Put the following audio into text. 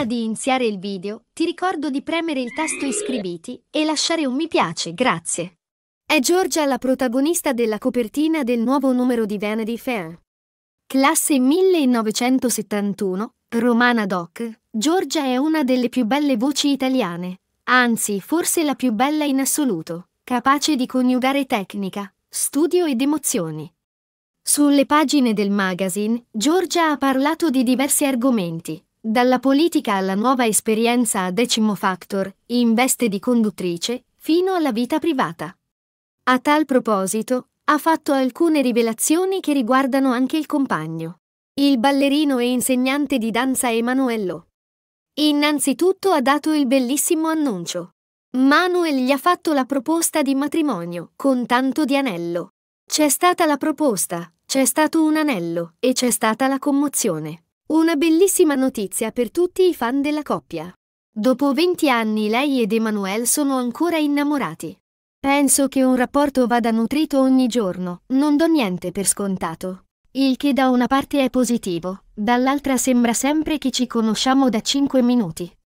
Prima di iniziare il video, ti ricordo di premere il tasto iscriviti e lasciare un mi piace, grazie. È Giorgia la protagonista della copertina del nuovo numero di Vanity Fair. Classe 1971, Romana Doc, Giorgia è una delle più belle voci italiane, anzi forse la più bella in assoluto, capace di coniugare tecnica, studio ed emozioni. Sulle pagine del magazine, Giorgia ha parlato di diversi argomenti, dalla politica alla nuova esperienza a Decimo Factor, in veste di conduttrice, fino alla vita privata. A tal proposito, ha fatto alcune rivelazioni che riguardano anche il compagno. Il ballerino e insegnante di danza Emanuello. Innanzitutto ha dato il bellissimo annuncio. Manuel gli ha fatto la proposta di matrimonio, con tanto di anello. C'è stata la proposta, c'è stato un anello e c'è stata la commozione. Una bellissima notizia per tutti i fan della coppia. Dopo 20 anni lei ed Emmanuel sono ancora innamorati. Penso che un rapporto vada nutrito ogni giorno, non do niente per scontato. Il che da una parte è positivo, dall'altra sembra sempre che ci conosciamo da 5 minuti.